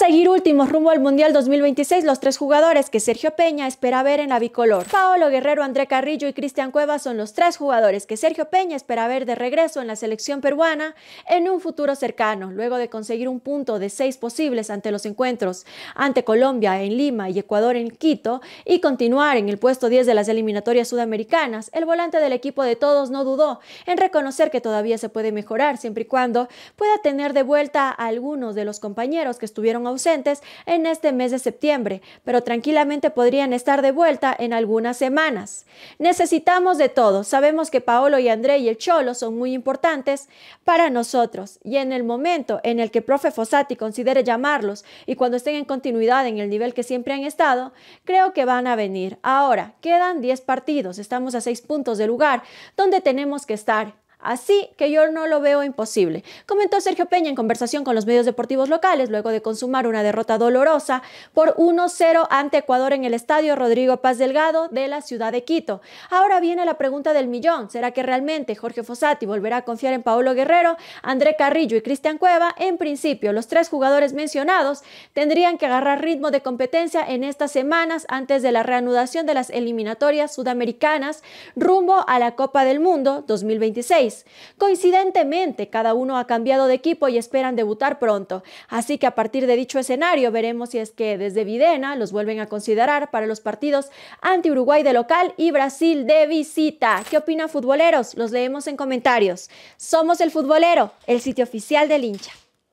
seguir últimos rumbo al Mundial 2026 los tres jugadores que Sergio Peña espera ver en la bicolor. Paolo Guerrero, André Carrillo y Cristian Cuevas son los tres jugadores que Sergio Peña espera ver de regreso en la selección peruana en un futuro cercano, luego de conseguir un punto de seis posibles ante los encuentros ante Colombia en Lima y Ecuador en Quito y continuar en el puesto 10 de las eliminatorias sudamericanas. El volante del equipo de todos no dudó en reconocer que todavía se puede mejorar siempre y cuando pueda tener de vuelta a algunos de los compañeros que estuvieron ausentes en este mes de septiembre, pero tranquilamente podrían estar de vuelta en algunas semanas. Necesitamos de todo. Sabemos que Paolo y André y el Cholo son muy importantes para nosotros y en el momento en el que profe Fossati considere llamarlos y cuando estén en continuidad en el nivel que siempre han estado, creo que van a venir. Ahora, quedan 10 partidos, estamos a 6 puntos de lugar, donde tenemos que estar Así que yo no lo veo imposible, comentó Sergio Peña en conversación con los medios deportivos locales luego de consumar una derrota dolorosa por 1-0 ante Ecuador en el estadio Rodrigo Paz Delgado de la ciudad de Quito. Ahora viene la pregunta del millón, ¿será que realmente Jorge Fossati volverá a confiar en Paolo Guerrero, André Carrillo y Cristian Cueva? En principio, los tres jugadores mencionados tendrían que agarrar ritmo de competencia en estas semanas antes de la reanudación de las eliminatorias sudamericanas rumbo a la Copa del Mundo 2026. Coincidentemente, cada uno ha cambiado de equipo y esperan debutar pronto, así que a partir de dicho escenario veremos si es que desde Videna los vuelven a considerar para los partidos ante Uruguay de local y Brasil de visita. ¿Qué opinan futboleros? Los leemos en comentarios. Somos el futbolero, el sitio oficial del hincha.